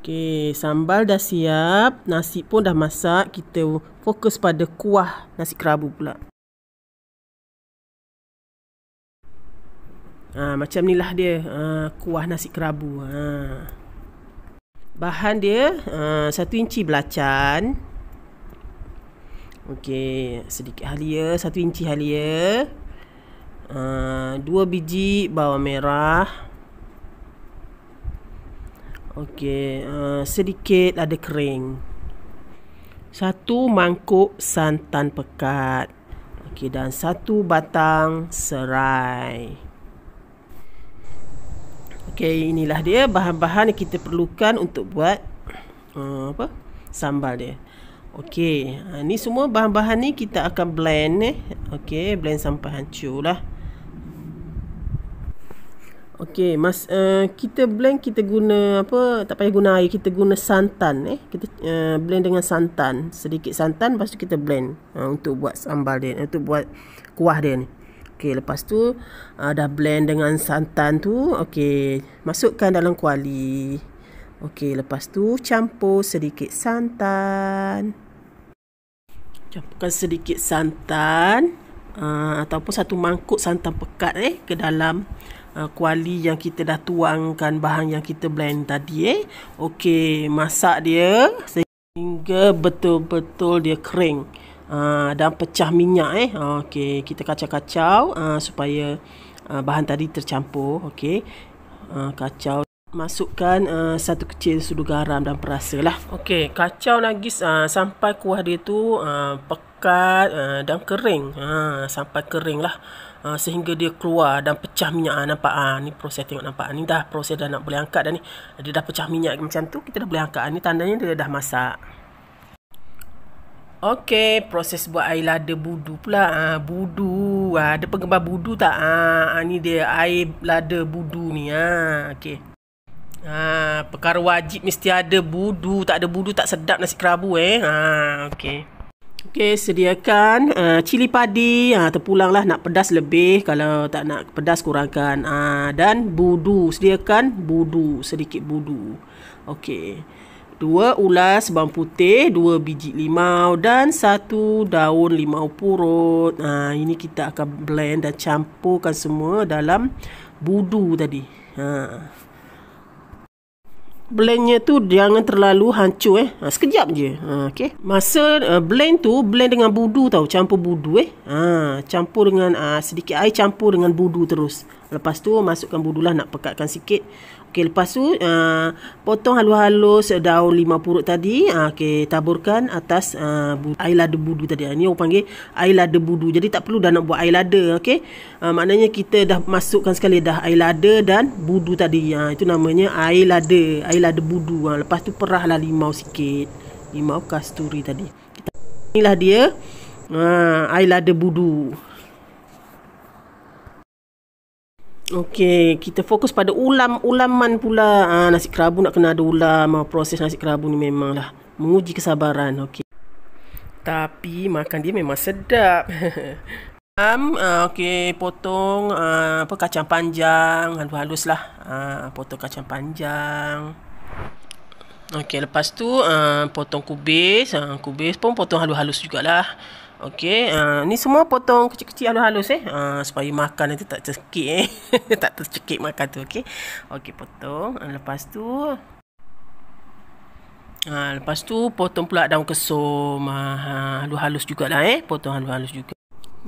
Okey, sambal dah siap, nasi pun dah masak. Kita fokus pada kuah nasi kerabu pula. Ha, macam ni lah dia ha, kuah nasi kerabu. Ha. Bahan dia ha, satu inci belacan. Okey, sedikit halia, satu inci halia. Ha, dua biji bawang merah. Okey, uh, sedikit ada kering. Satu mangkuk santan pekat. Okey, dan satu batang serai. Okey, inilah dia bahan-bahan yang kita perlukan untuk buat uh, apa? Sambal dia. Okey, uh, ni semua bahan-bahan ni kita akan blend eh. Okey, blend sampai hancur lah. Okey, mas uh, kita blend kita guna apa? Tak payah guna air, kita guna santan eh. Kita uh, blend dengan santan, sedikit santan lepas tu kita blend uh, untuk buat sambal dia, untuk buat kuah dia ni. Okey, lepas tu uh, dah blend dengan santan tu, okey, masukkan dalam kuali. Okey, lepas tu campur sedikit santan. Campurkan sedikit santan uh, ataupun satu mangkuk santan pekat eh ke dalam Eh, kuali yang kita dah tuangkan bahan yang kita blend tadi eh. Okey, masak dia sehingga betul-betul dia kering. Uh, dan pecah minyak eh. Uh, Okey, kita kacau-kacau uh, supaya uh, bahan tadi tercampur. Okey. Uh, kacau masukkan uh, satu kecil sudu garam dan perasa lah, Okey, kacau lagi uh, sampai kuah dia tu uh, pekat uh, dan kering. uh, sampai kering lah uh, sehingga dia keluar dan pecah minyak ha, nampak ah ha, ni proses tengok nampak ha, ni dah proses dah nak boleh angkat dah ni dia dah pecah minyak macam tu kita dah boleh angkat ha, ni tandanya dia dah masak Okey, proses buat air lada budu pula. Ha, budu. Ha, ada penggemar budu tak? Ha, ni dia air lada budu ni. Ha, okey. Ha, perkara wajib mesti ada budu. Tak ada budu tak sedap nasi kerabu eh. Ha, okey. Okey, sediakan uh, cili padi. Ha, lah nak pedas lebih. Kalau tak nak pedas, kurangkan. Ha, dan budu. Sediakan budu. Sedikit budu. Okey. Dua ulas bawang putih, dua biji limau dan satu daun limau purut. Ha, ini kita akan blend dan campurkan semua dalam budu tadi. Ha blendnya tu jangan terlalu hancur eh. Ha, sekejap je. Ha, okay. Masa uh, blend tu, blend dengan budu tau. Campur budu eh. Ha, campur dengan uh, sedikit air, campur dengan budu terus. Lepas tu, masukkan budulah nak pekatkan sikit. Okey, lepas tu uh, potong halus-halus eh, daun lima purut tadi. Uh, Okey, taburkan atas uh, air lada budu tadi. Ini ah, orang panggil air lada budu. Jadi tak perlu dah nak buat air lada. Okey, uh, maknanya kita dah masukkan sekali dah air lada dan budu tadi. Uh, itu namanya air lada. Air lada budu. Uh, lepas tu perahlah limau sikit. Limau kasturi tadi. Inilah dia uh, air lada budu. Okey, kita fokus pada ulam-ulaman pula. Ah ha, nasi kerabu nak kena ada ulam. Ah, proses nasi kerabu ni memanglah menguji kesabaran. Okey. Tapi makan dia memang sedap. Am ah uh, okey, potong uh, apa kacang panjang, halus-haluslah. Ah uh, potong kacang panjang. Okey, lepas tu uh, potong kubis, uh, kubis pun potong halus-halus jugalah. Okey, uh, ni semua potong kecil-kecil halus-halus eh. Uh, supaya makan nanti tak tercekik eh. tak tercekik makan tu, okey. Okey, potong. Uh, lepas tu uh, lepas tu potong pula daun kesum uh, halus-halus lah eh. Potong halus-halus juga.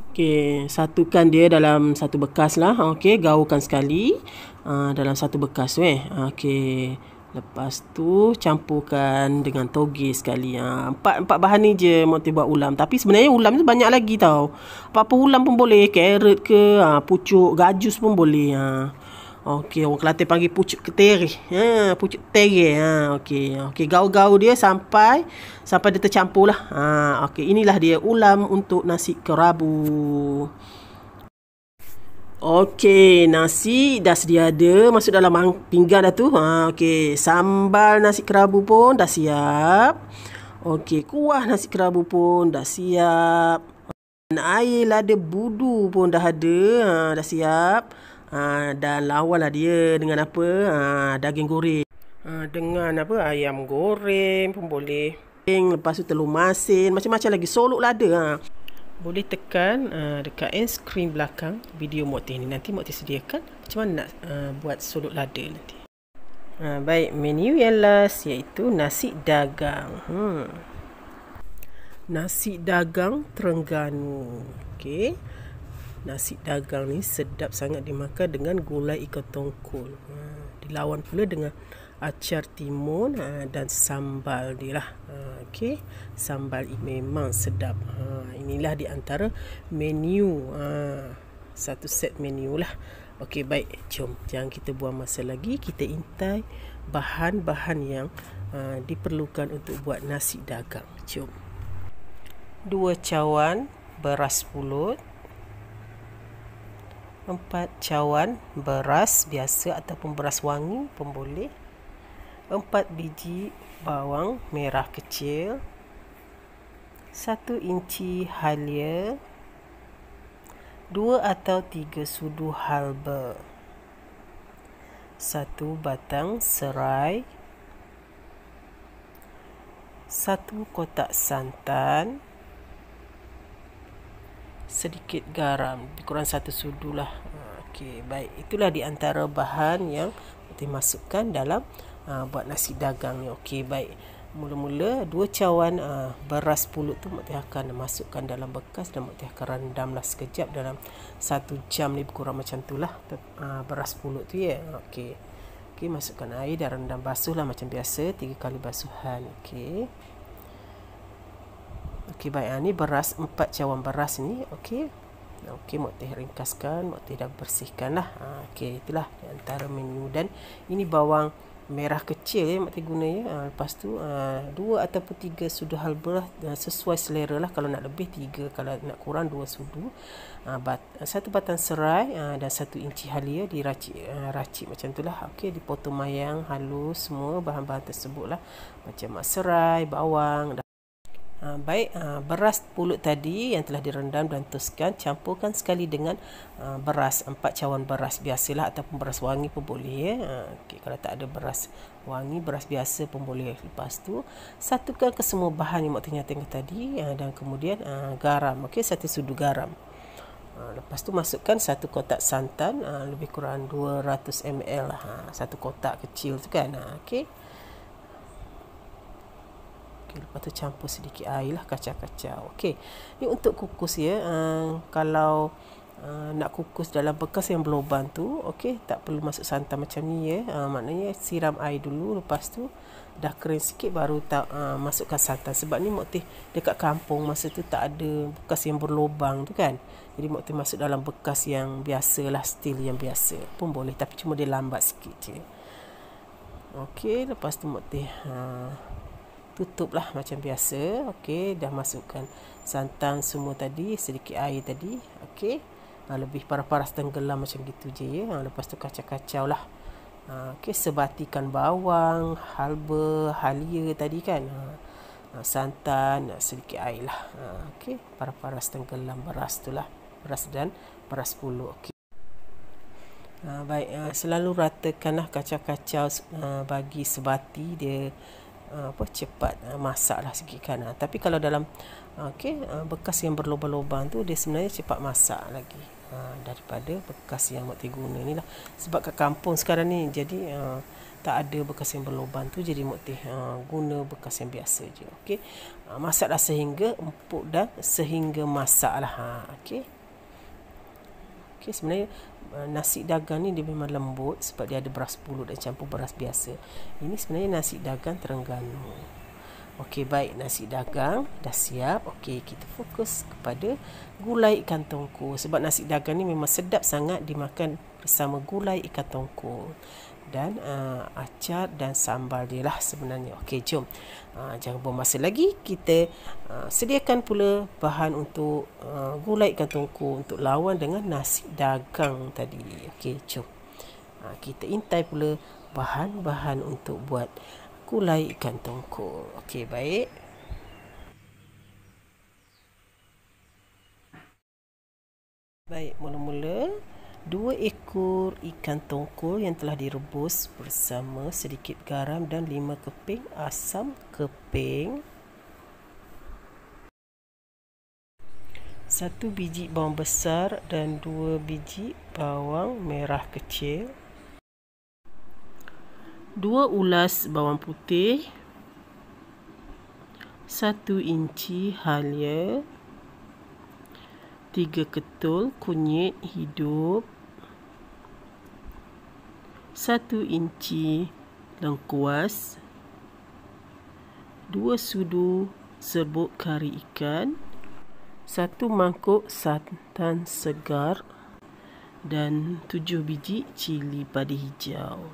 Okey, satukan dia dalam satu bekas lah. Okey, gaulkan sekali uh, dalam satu bekas tu eh. Okey. Lepas tu campurkan dengan toge sekali. Ha. Empat, empat bahan ni je mau buat ulam. Tapi sebenarnya ulam tu banyak lagi tau. Apa-apa ulam pun boleh. Carrot ke, ha, pucuk, gajus pun boleh. Ha. Okey, orang Kelantan panggil pucuk keteri. Ha, pucuk teri. Ha, okey, okay gaul-gaul dia sampai sampai dia tercampur lah. Ha, okey, inilah dia ulam untuk nasi kerabu. Okey, nasi dah sedia ada. Masuk dalam pinggan dah tu. Ha, Okey, sambal nasi kerabu pun dah siap. Okey, kuah nasi kerabu pun dah siap. Dan air lada budu pun dah ada. Ha, dah siap. Ha, dan lawalah dia dengan apa? Ha, daging goreng. Ha, dengan apa? Ayam goreng pun boleh. Lepas tu telur masin. Macam-macam lagi. Soluk lada. Ha boleh tekan uh, dekat end eh, screen belakang video Mokti ni. Nanti Mokti sediakan macam mana nak uh, buat solok lada nanti. Uh, baik, menu yang last iaitu nasi dagang. Hmm. Nasi dagang Terengganu. okay Nasi dagang ni sedap sangat dimakan dengan gulai ikan tongkol. Hmm. Dilawan pula dengan acar timun ha, dan sambal dia lah ha, eh, okay. sambal memang sedap ha, inilah di antara menu ha, satu set menu lah Okey baik jom jangan kita buang masa lagi kita intai bahan-bahan yang ha, diperlukan untuk buat nasi dagang jom Dua cawan beras pulut empat cawan beras biasa ataupun beras wangi pun boleh empat biji bawang merah kecil satu inci halia dua atau tiga sudu halba satu batang serai satu kotak santan sedikit garam kurang satu sudu lah. okey baik itulah di antara bahan yang dimasukkan dalam ha, buat nasi dagang ni okey baik mula-mula dua cawan ha, beras pulut tu mak akan masukkan dalam bekas dan mak akan rendamlah sekejap dalam satu jam ni kurang macam itulah ha, ah, beras pulut tu ya yeah. okey okey masukkan air dan rendam basuhlah macam biasa tiga kali basuhan okey okey baik ha, beras empat cawan beras ni okey Okey, mak teh ringkaskan, mak teh dah bersihkanlah. Ha, okey, itulah antara menu dan ini bawang merah kecil ya mak guna ya ha, lepas tu ha, dua ataupun tiga sudu halberah ah, ha, sesuai selera lah kalau nak lebih tiga kalau nak kurang dua sudu ha, bat, satu batang serai ha, dan satu inci halia diracik ha, racik macam tu lah okay, dipotong mayang halus semua bahan-bahan tersebut lah macam serai bawang dan Ah, baik ah, beras pulut tadi yang telah direndam dan tuskan campurkan sekali dengan ah, beras empat cawan beras biasalah ataupun beras wangi pun boleh ya. Okay, kalau tak ada beras wangi beras biasa pun boleh. Lepas tu satukan ke semua bahan yang maknanya tengah tadi dan kemudian garam. Okey satu sudu garam. Lepas tu masukkan satu kotak santan lebih kurang 200 ml lah. Satu kotak kecil tu kan. Okey. Okay, lepas tu campur sedikit air lah kacau-kacau. Okey. Ni untuk kukus ya. Uh, kalau uh, nak kukus dalam bekas yang berlubang tu, okey, tak perlu masuk santan macam ni ya. Uh, maknanya siram air dulu lepas tu dah kering sikit baru tak uh, masukkan santan sebab ni mukti dekat kampung masa tu tak ada bekas yang berlubang tu kan. Jadi mukti masuk dalam bekas yang biasa lah, steel yang biasa pun boleh tapi cuma dia lambat sikit je. Okey, lepas tu mukti ha uh, tutuplah macam biasa okey dah masukkan santan semua tadi sedikit air tadi okey ha, lebih paras-paras tenggelam macam gitu je ya ha, lepas tu kacau-kacau lah ha, okey sebatikan bawang halba halia tadi kan ha, santan sedikit air lah ha, okey paras-paras tenggelam beras tu lah beras dan beras puluh okey Uh, baik uh, selalu ratakanlah kacau-kacau uh, bagi sebati dia uh, Uh, apa cepat uh, masak masaklah segi kanan tapi kalau dalam uh, okey bekas yang berlubang-lubang tu dia sebenarnya cepat masak lagi daripada bekas yang mak guna ni lah sebab kat kampung sekarang ni jadi tak ada bekas yang berlubang tu jadi mak guna bekas yang biasa je okey masaklah sehingga empuk dan sehingga masaklah ha okey Okey, sebenarnya uh, nasi dagang ni dia memang lembut sebab dia ada beras pulut dan campur beras biasa. Ini sebenarnya nasi dagang Terengganu. Okey, baik nasi dagang dah siap. Okey, kita fokus kepada gulai ikan tongkol sebab nasi dagang ni memang sedap sangat dimakan bersama gulai ikan tongkol dan uh, acar dan sambal dia lah sebenarnya. Okey, jom. Uh, jangan buang masa lagi. Kita uh, sediakan pula bahan untuk uh, gulai ikan tungku untuk lawan dengan nasi dagang tadi. Okey, jom. Uh, kita intai pula bahan-bahan untuk buat gulai ikan tungku. Okey, baik. Baik, mula-mula dua ekor ikan tongkol yang telah direbus bersama sedikit garam dan lima keping asam keping. Satu biji bawang besar dan dua biji bawang merah kecil. Dua ulas bawang putih. Satu inci halia tiga ketul kunyit hidup satu inci lengkuas dua sudu serbuk kari ikan satu mangkuk santan segar dan tujuh biji cili padi hijau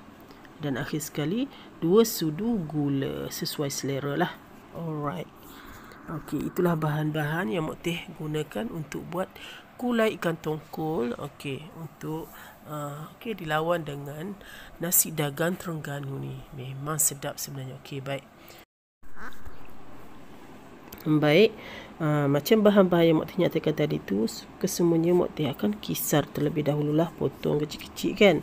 dan akhir sekali dua sudu gula sesuai selera lah alright Okey, itulah bahan-bahan yang Mokteh gunakan untuk buat kulai ikan tongkol. Okey, untuk uh, okey dilawan dengan nasi dagang Terengganu ni. Memang sedap sebenarnya. Okey, baik. Baik, uh, macam bahan-bahan yang Mokti nyatakan tadi tu, kesemuanya Mokti akan kisar terlebih dahulu lah potong kecil-kecil kan.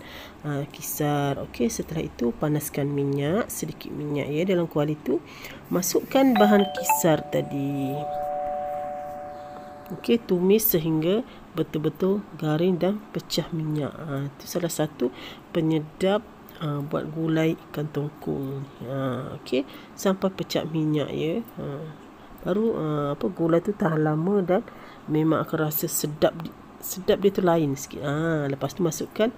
Uh, kisar, okey, setelah itu panaskan minyak, sedikit minyak ya dalam kuali tu Masukkan bahan kisar tadi. Okey, tumis sehingga betul-betul garing dan pecah minyak. Ah, itu salah satu penyedap ha, buat gulai ikan tongkol. Ha, Okey, sampai pecah minyak ya. Ha baru uh, apa gula tu tahan lama dan memang akan rasa sedap sedap dia tu lain sikit ha, lepas tu masukkan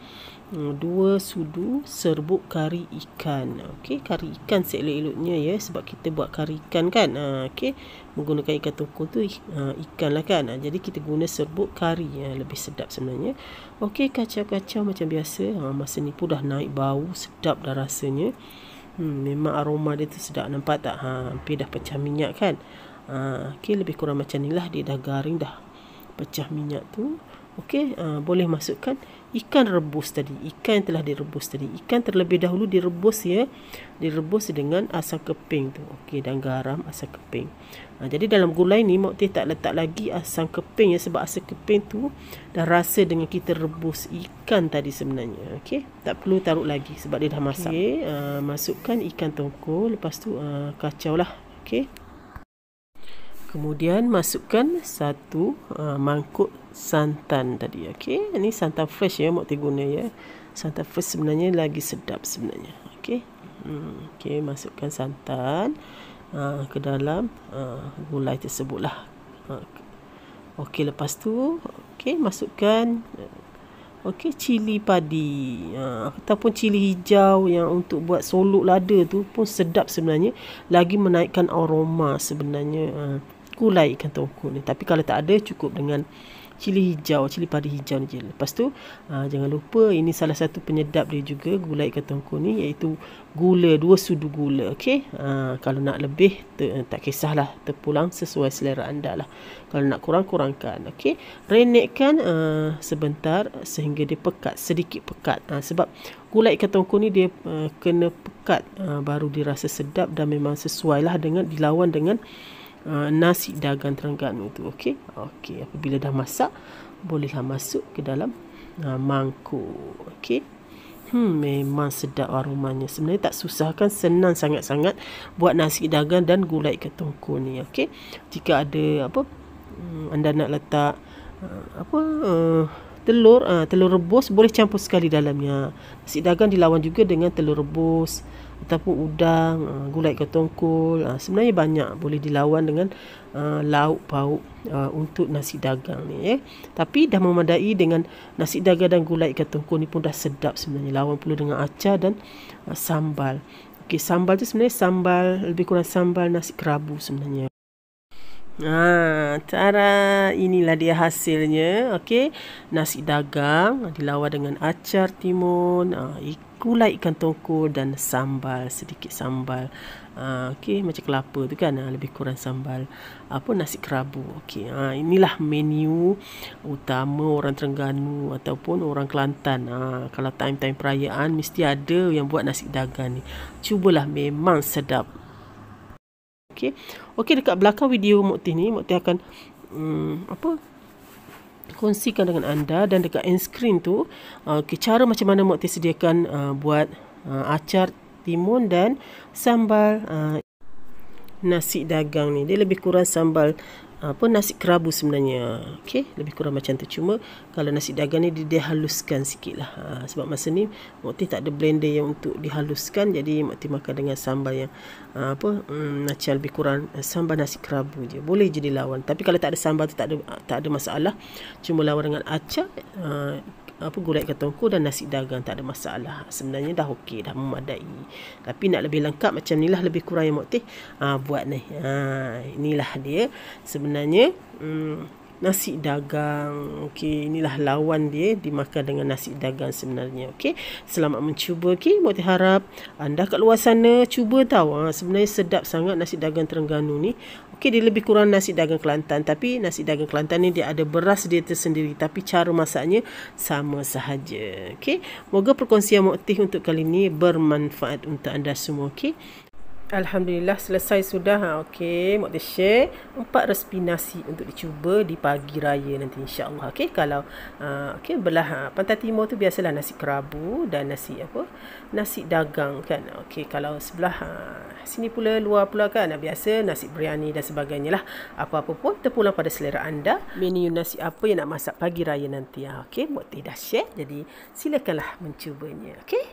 hmm, dua sudu serbuk kari ikan okey kari ikan seelok-eloknya ya sebab kita buat kari ikan kan ha, okey menggunakan ikan toko tu ha, ikan lah kan jadi kita guna serbuk kari ya lebih sedap sebenarnya okey kacau-kacau macam biasa ha, masa ni pun dah naik bau sedap dah rasanya hmm, memang aroma dia tu sedap nampak tak ha, hampir dah pecah minyak kan Ah, okay, lebih kurang macam ni lah. Dia dah garing dah. Pecah minyak tu. Okay uh, ah, boleh masukkan ikan rebus tadi. Ikan yang telah direbus tadi. Ikan terlebih dahulu direbus ya. Direbus dengan asam keping tu. Okay dan garam asam keping. Uh, jadi dalam gulai ni, Mokti tak letak lagi asam keping ya. Sebab asam keping tu dah rasa dengan kita rebus ikan tadi sebenarnya. Okay tak perlu taruh lagi sebab dia dah masak. Okey, uh, masukkan ikan tongkol. Lepas tu uh, kacau lah. Okay. Kemudian masukkan satu uh, mangkuk santan tadi. Okey, ini santan fresh ya, mesti guna ya. Santan fresh sebenarnya lagi sedap sebenarnya. Okey. Hmm, okey, masukkan santan uh, ke dalam uh, gulai tersebutlah. Uh, okey, lepas tu okey, masukkan okey cili padi. Uh, ataupun cili hijau yang untuk buat solok lada tu pun sedap sebenarnya. Lagi menaikkan aroma sebenarnya. Uh, kula ikan tongkol ni tapi kalau tak ada cukup dengan cili hijau cili padi hijau ni je lepas tu aa, ah, jangan lupa ini salah satu penyedap dia juga gula ikan tongkol ni iaitu gula dua sudu gula okey ah, kalau nak lebih te, eh, tak kisahlah terpulang sesuai selera anda lah kalau nak kurang kurangkan okey renekkan aa, ah, sebentar sehingga dia pekat sedikit pekat aa, sebab gula ikan tongkol ni dia aa, kena pekat aa, baru dirasa sedap dan memang sesuai lah dengan dilawan dengan Uh, nasi dagang terengganu itu okey okey apabila dah masak bolehlah masuk ke dalam uh, mangkuk okey Hmm, memang sedap aromanya. Sebenarnya tak susah kan, senang sangat-sangat buat nasi dagang dan gulai ketungku ni, okey. Jika ada apa hmm, anda nak letak uh, apa uh, telur, telur rebus boleh campur sekali dalamnya. Nasi dagang dilawan juga dengan telur rebus ataupun udang, uh, gulai gotong Uh, sebenarnya banyak boleh dilawan dengan uh, lauk pauk uh, untuk nasi dagang ni. Eh. Tapi dah memadai dengan nasi dagang dan gulai gotong ni pun dah sedap sebenarnya. Lawan pula dengan acar dan uh, sambal. Okey, sambal tu sebenarnya sambal, lebih kurang sambal nasi kerabu sebenarnya. Ha, tara inilah dia hasilnya. Okey, nasi dagang dilawa dengan acar timun, ha, gulai ikan tongkol dan sambal sedikit sambal. Ha, okey, macam kelapa tu kan, ha, lebih kurang sambal. Apa nasi kerabu. Okey, ha, inilah menu utama orang Terengganu ataupun orang Kelantan. Ha, kalau time-time perayaan mesti ada yang buat nasi dagang ni. Cubalah memang sedap okey okey dekat belakang video Mukti ni Mukti akan um, apa kongsikan dengan anda dan dekat end screen tu uh, okey cara macam mana Mukti sediakan uh, buat uh, acar timun dan sambal uh, nasi dagang ni dia lebih kurang sambal apa nasi kerabu sebenarnya okey lebih kurang macam tu cuma kalau nasi dagang ni dia dihaluskan sikitlah ha, sebab masa ni mukti tak ada blender yang untuk dihaluskan jadi mukti makan dengan sambal yang ha, apa hmm, macam lebih kurang eh, sambal nasi kerabu je boleh jadi lawan tapi kalau tak ada sambal tu tak ada tak ada masalah cuma lawan dengan acar ha, apa gulai katongku dan nasi dagang tak ada masalah. Sebenarnya dah okey, dah memadai. Tapi nak lebih lengkap macam inilah lebih kurang yang Mokteh uh, ah, buat ni. Ha, uh, inilah dia sebenarnya um, nasi dagang. Okey, inilah lawan dia dimakan dengan nasi dagang sebenarnya. Okey. Selamat mencuba okay. okey. Mokteh harap anda kat luar sana cuba tahu. Uh, sebenarnya sedap sangat nasi dagang Terengganu ni. Okey dia lebih kurang nasi dagang Kelantan tapi nasi dagang Kelantan ni dia ada beras dia tersendiri tapi cara masaknya sama sahaja. Okey. Moga perkongsian Muktih untuk kali ini bermanfaat untuk anda semua. Okey. Alhamdulillah selesai sudah ha. Okey, mak share empat resipi nasi untuk dicuba di pagi raya nanti insya-Allah. Okey, kalau uh, okey belah ha. pantai timur tu biasalah nasi kerabu dan nasi apa? nasi dagang kan okey kalau sebelah ha, sini pula luar pula kan ha, biasa nasi biryani dan sebagainya lah apa-apa pun terpulang pada selera anda menu nasi apa yang nak masak pagi raya nanti ha. okey Mokti dah share jadi silakanlah mencubanya okey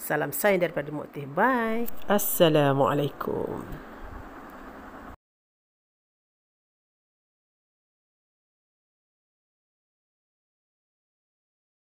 salam sayang daripada Mokti bye assalamualaikum